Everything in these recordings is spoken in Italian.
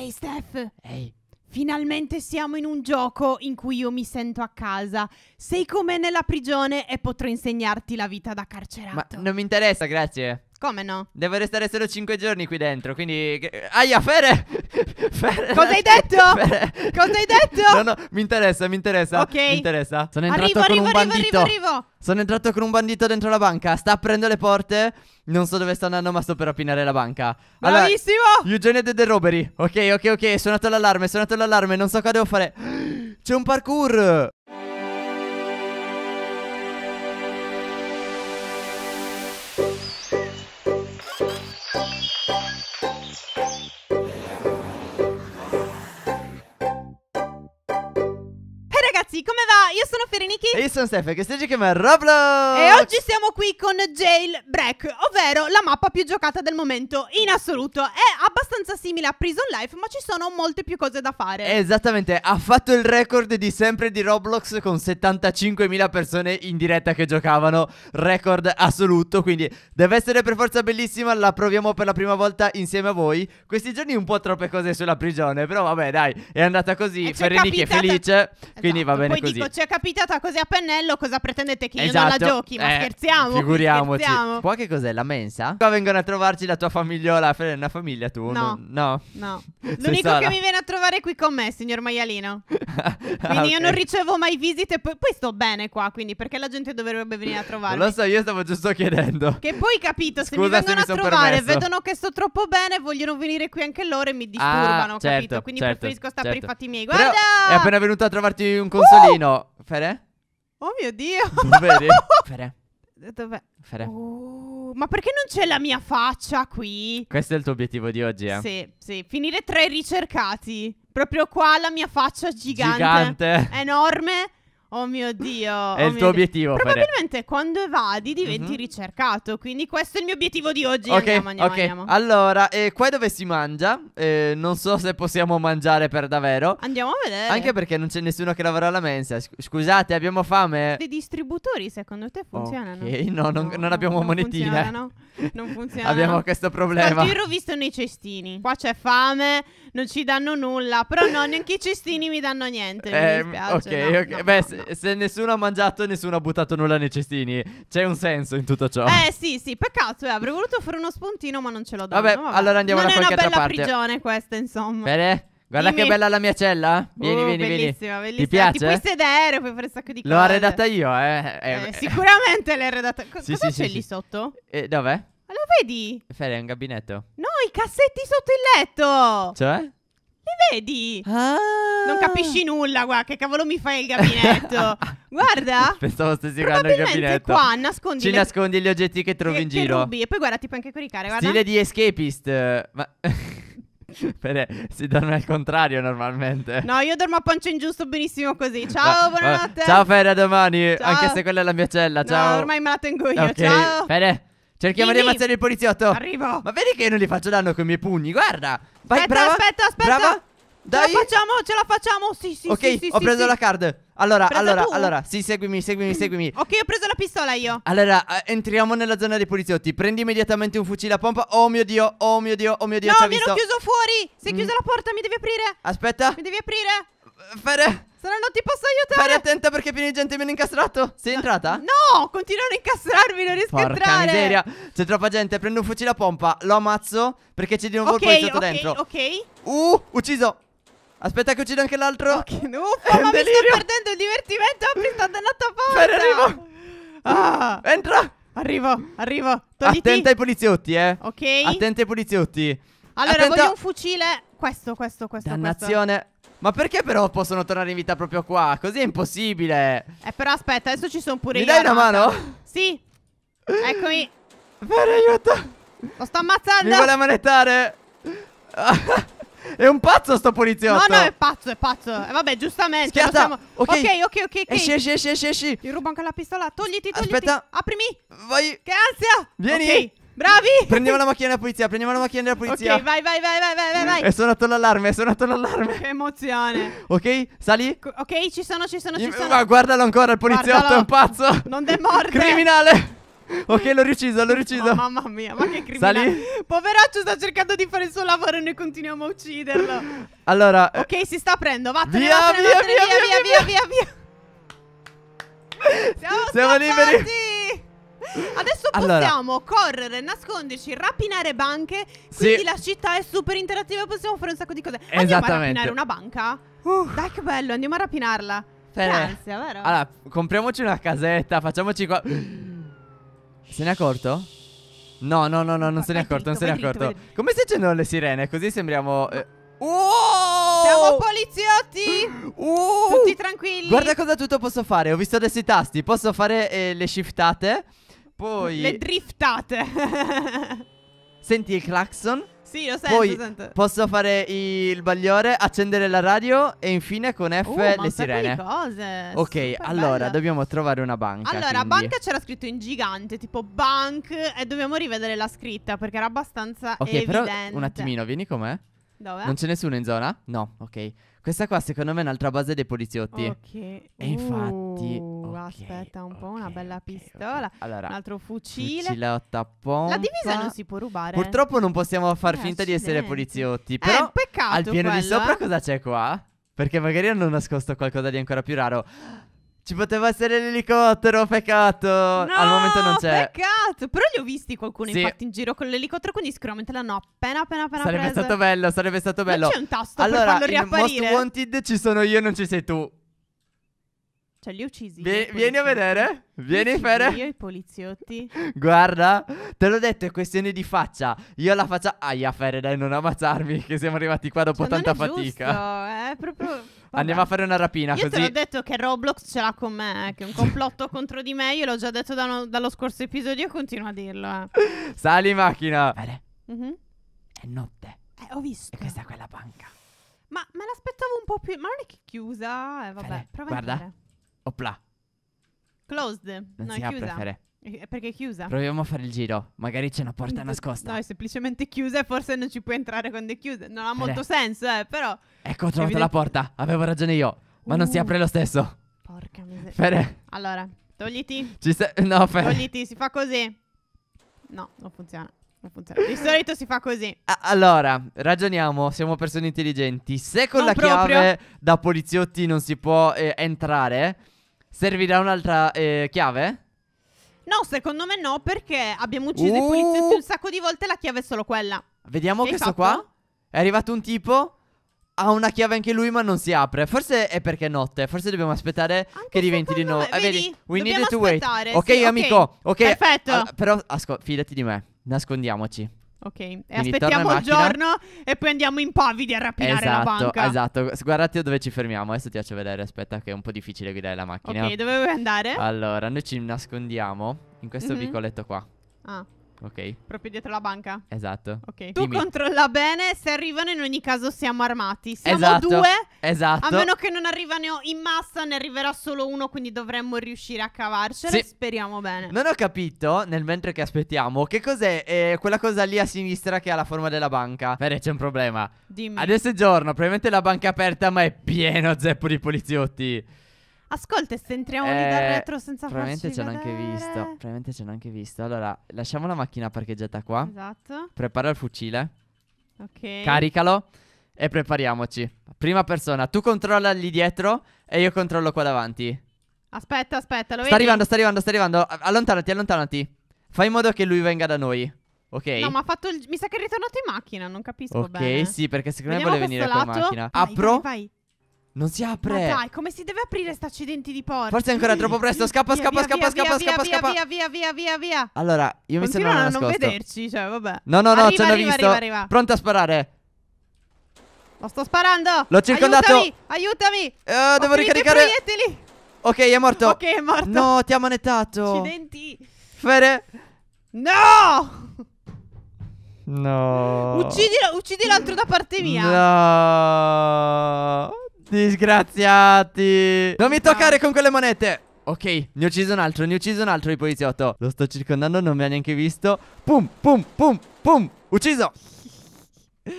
Ehi hey Steph! Ehi! Finalmente siamo in un gioco in cui io mi sento a casa. Sei come nella prigione e potrò insegnarti la vita da carcerato. Ma non mi interessa, grazie. Come no? Devo restare solo 5 giorni qui dentro, quindi... Aia, Fere! Fere... Cosa hai detto? Fere... Cosa hai detto? No, no, mi interessa, mi interessa. Ok. Mi interessa. Sono entrato arrivo, con arrivo, un bandito. Arrivo, arrivo, Sono entrato con un bandito dentro la banca. Sta aprendo le porte. Non so dove sta andando, ma sto per rapinare la banca. Allora, Bravissimo! Eugenia The Robbery. Ok, ok, ok. È suonato l'allarme, è suonato l'allarme. Non so cosa devo fare. C'è un parkour! sono Ferenichi. E io sono Stefano, che stai giocando Roblox. E oggi siamo qui con Jailbreak, ovvero la mappa più giocata del momento in assoluto. È abbastanza abbastanza simile a Prison Life, ma ci sono molte più cose da fare. Esattamente, ha fatto il record di sempre di Roblox con 75.000 persone in diretta che giocavano, record assoluto, quindi deve essere per forza bellissima, la proviamo per la prima volta insieme a voi. Questi giorni un po' troppe cose sulla prigione, però vabbè, dai, è andata così, eh, Ferrini che è felice, esatto. quindi va esatto, bene Poi così. Poi dico, ci è capitata così a pennello, cosa pretendete che esatto. io non la esatto, giochi? Ma eh, scherziamo. Figuriamoci. Scherziamo. Qua che cos'è la mensa? Qua vengono a trovarci la tua famigliola, una famiglia tu, no? No. No. no. L'unico che mi viene a trovare qui con me, signor maialino. Quindi okay. io non ricevo mai visite. Poi, poi sto bene qua, quindi perché la gente dovrebbe venire a trovarmi? lo so, io stavo giusto chiedendo. Che poi capito, se Scusa mi vengono se mi a trovare, permesso. vedono che sto troppo bene, vogliono venire qui anche loro e mi ah, disturbano, ah, capito? Certo, quindi certo, preferisco stare certo. per i fatti miei. Guarda! Però è appena venuto a trovarti un consolino. Uh! Fere? Oh mio Dio! Fere. Eh, dov'è? Oh, ma perché non c'è la mia faccia qui? Questo è il tuo obiettivo di oggi, eh? Sì, sì. Finire tra i ricercati. Proprio qua la mia faccia gigante. Gigante. Enorme Oh mio Dio. È oh il tuo obiettivo. Dio. Probabilmente quando evadi diventi uh-huh. ricercato. Quindi questo è il mio obiettivo di oggi. Ok, andiamo, andiamo, okay. andiamo. Allora, eh, qua dove si mangia. Eh, non so se possiamo mangiare per davvero. Andiamo a vedere. Anche perché non c'è nessuno che lavora alla mensa. scusate, abbiamo fame. I distributori secondo te funzionano? Ok, no, non, no, non abbiamo non monetine. Funzionano. Non funzionano. abbiamo questo problema. Io ho visto nei cestini. Qua c'è fame, non ci danno nulla. Però no, neanche i cestini mi danno niente. Eh, mi ehm, dispiace. Ok, no, ok. No, Beh, se nessuno ha mangiato e nessuno ha buttato nulla nei cestini, c'è un senso in tutto ciò. Eh sì, sì, peccato, eh, avrei voluto fare uno spuntino ma non ce l'ho dato. Vabbè, vabbè, allora andiamo non da qualche altra parte. è una bella prigione questa, insomma. Bene. Guarda Dimmi. che bella la mia cella. Vieni, uh, vieni, bellissima, vieni. Bellissima, Ti piace? Ti puoi sedere, puoi fare un sacco di cose. L'ho arredata io, eh. eh. eh, eh sicuramente l'hai arredata. Co- sì, cosa sì, c'è sì, lì sotto? Eh, dov'è? Lo vedi? Fede, è un gabinetto. No, i cassetti sotto il letto. Cioè? Li vedi? Ah non ah. capisci nulla, guarda, che cavolo mi fai il gabinetto? Guarda. Pensavo stessi guardando il gabinetto. qua nascondi Ci le... nascondi gli oggetti che trovi che, in che giro. Rubi. E poi guarda, tipo puoi anche coricare, guarda. Stile di escapist. Eh, ma... Bene, si dorme al contrario normalmente. No, io dormo a pancia ingiusto benissimo così. Ciao, no, buonanotte. Ciao Fede, a domani. Ciao. Anche se quella è la mia cella. Ciao. No, ormai me la tengo io. Okay. Ciao. Fede. Cerchiamo Vivi. di ammazzare il poliziotto. Arrivo. Ma vedi che io non gli faccio danno con i miei pugni, guarda. Vai, aspetta, brava, aspetta, aspetta. Brava. Dai. Ce la facciamo, ce la facciamo. Sì, sì, ok, sì, Ok, ho sì, preso la card. Allora, Presa allora, tu? allora, sì, seguimi, seguimi, seguimi. ok, ho preso la pistola io. Allora, eh, entriamo nella zona dei poliziotti. Prendi immediatamente un fucile a pompa. Oh mio dio, oh mio dio, oh mio dio. No, mi ero chiuso fuori. Si è mm. chiusa la porta, mi devi aprire. Aspetta. Mi devi aprire. Fere. Se no non ti posso aiutare. Fare attenta perché pieni di gente mi hanno incastrato. Sei entrata? No, continuano a incastrarmi, non riesco Porca a entrare. miseria. C'è troppa gente, prendo un fucile a pompa, lo ammazzo perché c'è di nuovo okay, il poliziotto okay, dentro. Ok, ok. Uh, ucciso. Aspetta che uccido anche l'altro. che uffa, ma delirio. mi sto perdendo il divertimento. Mi sto andando a porta. Arrivo. Ah. Entra. Arrivo, arrivo. Togliti. Attenta ai poliziotti, eh. Ok. Attenta ai poliziotti. Allora, Attenta. voglio un fucile. Questo, questo, questo. Dannazione. Questo. Ma perché però possono tornare in vita proprio qua? Così è impossibile. Eh, però aspetta, adesso ci sono pure Mi io. Mi dai una mano? Sì. Eccomi. Per aiuto. Lo sto ammazzando. Mi vuole manettare. È un pazzo sto poliziotto. No, no, è pazzo, è pazzo. Eh, vabbè, giustamente. Schiazza. Siamo... Okay. ok, ok, ok. Esci, esci, esci, esci, esci. Gli rubo anche la pistola. Togliti, togliti. Aspetta. Aprimi. Vai. Che ansia. Vieni. Okay. Bravi! Prendiamo la macchina della polizia, prendiamo la macchina della polizia. Ok, vai, vai, vai, vai, vai, vai. È suonato l'allarme, è suonato l'allarme. Che emozione. Ok, sali. ok, ci sono, ci sono, ci sono. Ma guardalo ancora il poliziotto, guardalo. è un pazzo. Non demorde. Criminale ok, l'ho riucciso, l'ho riucciso. Oh, mamma mia, ma che criminale. Salì. Poveraccio sta cercando di fare il suo lavoro e noi continuiamo a ucciderlo. Allora, eh. ok, si sta aprendo, vattene, via, vattene, via, vattene, via, via, via, via, via, via. Siamo, Siamo liberi. Adesso possiamo allora. correre, nasconderci, rapinare banche. Quindi sì. la città è super interattiva, possiamo fare un sacco di cose. Andiamo a rapinare una banca? Uh. Dai, che bello, andiamo a rapinarla. Grazie, vero? Allora, compriamoci una casetta, facciamoci qua. Se ne è accorto? No, no, no, no, non se n'è accorto, non se n'è accorto. Come si accendono le sirene? Così sembriamo... Oh! Siamo poliziotti! Oh! Tutti tranquilli! Guarda cosa tutto posso fare. Ho visto adesso i tasti. Posso fare eh, le shiftate. Poi... Le driftate. Senti il clacson. Sì, lo sento, Poi sento. posso fare il bagliore, accendere la radio e infine con F uh, le sirene. Ma cose. Ok, allora bella. dobbiamo trovare una banca. Allora, quindi. banca c'era scritto in gigante, tipo bank e dobbiamo rivedere la scritta perché era abbastanza Ok, evidente. però un attimino, vieni com'è? Dove? Non c'è nessuno in zona? No, ok. Questa qua secondo me è un'altra base dei poliziotti. Ok. E infatti... Uh, okay, aspetta un po', una bella pistola. Okay, allora, un altro fucile. La divisa non si può rubare. Purtroppo non possiamo far eh, finta di essere poliziotti. Eh, però eh, peccato al piano quello, di sopra eh? cosa c'è qua? Perché magari hanno nascosto qualcosa di ancora più raro. Ci poteva essere l'elicottero, peccato. No, Al momento non c'è. Peccato. Però li ho visti qualcuno sì. infatti in giro con l'elicottero, quindi sicuramente l'hanno appena appena appena Sarebbe prese. stato bello, sarebbe stato bello. Non c'è un tasto allora, per farlo riapparire. Allora, in Most Wanted ci sono io e non ci sei tu. Cioè, li ho uccisi. Vi vieni a vedere? Vieni, Fere. Io i poliziotti. Guarda, te l'ho detto, è questione di faccia. Io la faccia. Aia, Fere, dai, non ammazzarmi, che siamo arrivati qua dopo cioè, tanta non è fatica. Giusto, è proprio. Andiamo a fare una rapina. Io così... te l'ho detto che Roblox ce l'ha con me, che è un complotto contro di me. Io l'ho già detto da no, dallo scorso episodio e continuo a dirlo. Eh. Sali macchina. Vale. Mm-hmm. È notte. Eh, ho visto. E questa è quella banca. Ma me l'aspettavo un po' più. Ma non è che è chiusa. Eh, vabbè, Fere, prova Guarda. Opla. Closed. Non no, è chiusa. Fere. Eh, eh, perché è chiusa? Proviamo a fare il giro. Magari c'è una porta nascosta. No, è semplicemente chiusa e forse non ci puoi entrare quando è chiusa. Non ha eh, molto Eh. senso, eh, però. Ecco, ho trovato la porta. Avevo ragione io. Ma non si uh. apre lo stesso. Porca miseria. Fere, Allora, togliti, ci sei. No, Fere. togliti, si fa così. No, non funziona. Non funziona. Di solito si fa così. Allora, ragioniamo, siamo persone intelligenti. Se con Non la chiave da poliziotti non si può eh, entrare, servirà un'altra eh, chiave? No, secondo me no, perché abbiamo ucciso i Uh. poliziotti un sacco di volte. La chiave è solo quella. Vediamo Che questo qua. Esatto. È arrivato un tipo. Ha una chiave anche lui, ma non si apre. Forse è perché è notte. Forse dobbiamo aspettare Anche che diventi di nuovo. me, Eh, vedi? We need needed to wait. Ok, sì, ok. amico. Ok. Perfetto. Ah, però, asco- fidati di me. Nascondiamoci. Ok, e Quindi aspettiamo il giorno e poi andiamo in Pavidi a rapinare esatto, la banca. Esatto, guardate dove ci fermiamo, adesso ti faccio vedere, aspetta che è un po' difficile guidare la macchina. Ok, dove vuoi andare? Allora, noi ci nascondiamo in questo mm-hmm. piccoletto qua. Ah. Ok. Proprio dietro la banca. Esatto. Ok. Tu Dimmi. controlla bene. Se arrivano, in ogni caso siamo armati. Siamo esatto. due. Esatto. A meno che non arrivano in massa, ne arriverà solo uno. Quindi dovremmo riuscire a cavarcela. Sì. Speriamo bene. Non ho capito, nel mentre che aspettiamo, che cos'è eh, quella cosa lì a sinistra che ha la forma della banca. Bene, c'è un problema. Dimmi. Adesso è giorno. Probabilmente la banca è aperta, ma è pieno zeppo di poliziotti. Ascolta, se entriamo lì dal eh, retro senza Probabilmente farci ce l'ho anche visto. Probabilmente ce l'ho anche visto. Allora, lasciamo la macchina parcheggiata qua. Esatto. Prepara il fucile. Ok. Caricalo e prepariamoci. Prima persona, tu controlla lì dietro e io controllo qua davanti. aspetta, aspetta, lo vedi? Sta arrivando, sta arrivando, sta arrivando. Allontanati, allontanati. Fai in modo che lui venga da noi. Ok. No, ma ha fatto il... Mi sa che è ritornato in macchina, non capisco ok, bene. sì, perché secondo me vuole venire con lato. macchina. Vai, Apro vai, vai. Non si apre. Ma dai, come si deve aprire sta accidenti di porta? Forse è ancora troppo presto. Scappa, via, scappa, via, scappa, via, scappa, scappa, scappa. Via, via, via, via, via. Allora, io Continua mi sembro non nascosto. non vederci, cioè, vabbè. No, no, no, arriva, ci cioè, hanno visto. Arriva, arriva. Pronto a sparare. Lo sto sparando. L'ho circondato. Aiutami, aiutami. Eh, devo ricaricare. Proiettili. Ok, è morto. Ok, è morto. No, ti ha manettato. Accidenti. Fere. No! No. Uccidi, uccidi l'altro da parte mia. No. Disgraziati Non mi toccare con quelle monete Ok, ne ho ucciso un altro, ne ho ucciso un altro di poliziotto Lo sto circondando, non mi ha neanche visto Pum, pum, pum, pum Ucciso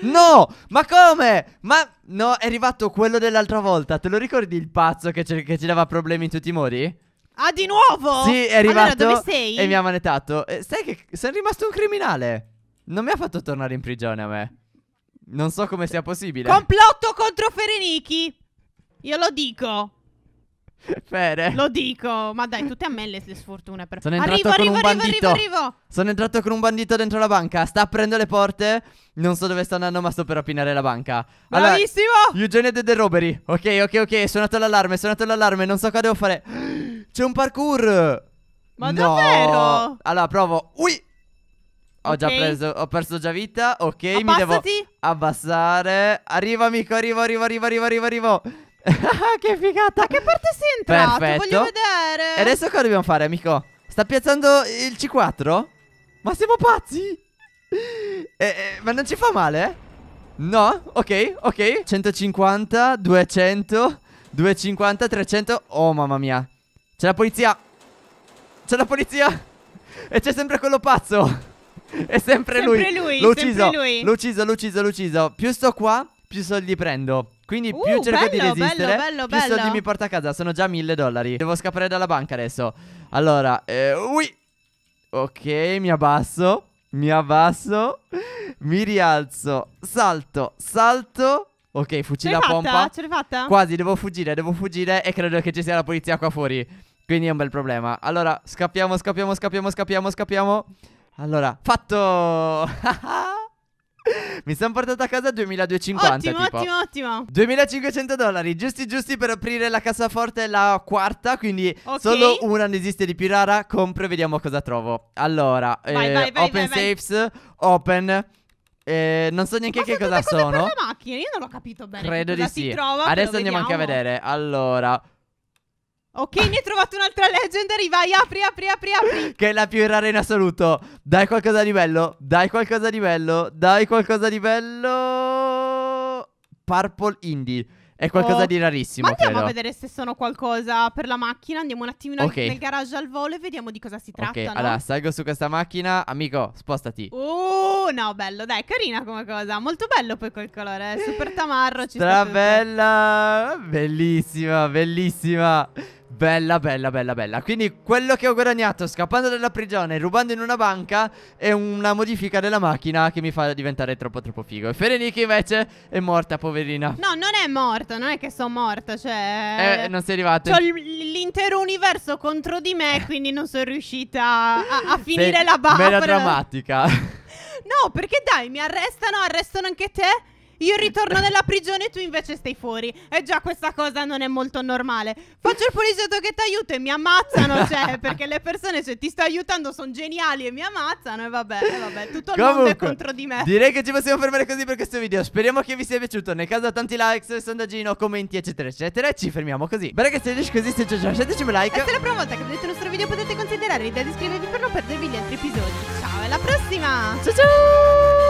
No, ma come? Ma no, è arrivato quello dell'altra volta Te lo ricordi il pazzo che, che ci dava problemi in tutti i modi? Ah, di nuovo? Sì, è arrivato allora, dove sei? E mi ha manettato eh, Sai che sei rimasto un criminale Non mi ha fatto tornare in prigione a me Non so come sia possibile Complotto contro Fereniki io lo dico. Fere. Lo dico, ma dai, tutte a me le, le sfortune. Per... Sono entrato arrivo, con arrivo, un bandito. Arrivo, arrivo. Sono entrato con un bandito dentro la banca. Sta aprendo le porte. Non so dove sta andando, ma sto per rapinare la banca. Allora, Bravissimo. Eugene de The Robbery. Ok, ok, ok. È suonato l'allarme. È suonato l'allarme. Non so cosa devo fare. C'è un parkour. Ma no. davvero? Allora, provo. Ui. Ho okay. già preso, ho perso già vita. Ok, Abbassati. mi devo abbassare. Arriva, amico. Arrivo, arrivo, arrivo, arrivo, arrivo. arrivo. che figata! Da che parte sei entrato? Perfetto. Voglio vedere. E adesso cosa dobbiamo fare, amico? Sta piazzando il C4? Ma siamo pazzi? Eh, eh, ma non ci fa male? No? Ok, ok. 150, 200, 250, 300. Oh, mamma mia. C'è la polizia. C'è la polizia. E c'è sempre quello pazzo. È sempre, sempre lui. lui. L'ho ucciso. L'ho ucciso, l'ho ucciso, l'ho ucciso. Più sto qua, più soldi prendo. Quindi Uh, più cerco di resistere, bello, bello, più bello. soldi mi porta a casa. Sono già mille dollari. Devo scappare dalla banca adesso. Allora, eh, ui. Ok, mi abbasso. Mi abbasso. Mi rialzo. Salto, salto. Ok, fucile a pompa. fatta? Ce l'hai fatta? Quasi, devo fuggire, devo fuggire e credo che ci sia la polizia qua fuori. Quindi è un bel problema. Allora, scappiamo, scappiamo, scappiamo, scappiamo, scappiamo. Allora, fatto! Mi sono portato a casa 2250 Ottimo, tipo. ottimo, ottimo 2500 dollari Giusti giusti per aprire la cassaforte La quarta Quindi okay. solo una ne esiste di più rara Compro e vediamo cosa trovo Allora vai, eh, vai, vai, Open Safes Open eh, non so neanche Ma che cosa sono. Ma sono macchine, io non l'ho capito bene. Credo di sì. Trova, Adesso andiamo anche a vedere. Allora, Ok, ne hai trovato un'altra legendary. Vai, apri, apri, apri, apri. che è la più rara in assoluto. Dai qualcosa di bello. Dai qualcosa di bello. Dai qualcosa di bello. Purple Indie. È qualcosa oh. di rarissimo. Ma andiamo credo. a vedere se sono qualcosa per la macchina. Andiamo un attimino okay. nel garage al volo e vediamo di cosa si tratta. Ok, no? allora salgo su questa macchina. Amico, spostati. Oh, no, bello. Dai, carina come cosa. Molto bello poi quel colore. Eh. Super tamarro. Ci bella. Bellissima, bellissima. Bella, bella, bella, bella. Quindi quello che ho guadagnato scappando dalla prigione e rubando in una banca è una modifica della macchina che mi fa diventare troppo, troppo figo. E Ferenica invece è morta, poverina. No, non è morta, non è che sono morta, cioè... Eh, non sei arrivata. Ho l'intero universo contro di me, eh. quindi non sono riuscita a, a finire Beh, la banca. Bella drammatica. No, perché dai, mi arrestano, arrestano anche te io ritorno nella prigione e tu invece stai fuori. E già questa cosa non è molto normale. Faccio il poliziotto che ti aiuto e mi ammazzano, cioè, perché le persone se cioè, ti sto aiutando sono geniali e mi ammazzano e vabbè, e vabbè, tutto il Comunque, mondo è contro di me. Direi che ci possiamo fermare così per questo video. Speriamo che vi sia piaciuto. Nel caso tanti like, sondaggino, commenti, eccetera, eccetera. E ci fermiamo così. Bene, che se riesci così se già lasciateci un like. E se è la prima volta che vedete il nostro video potete considerare di iscrivervi per non perdervi gli altri episodi. Ciao, alla prossima! Ciao ciao!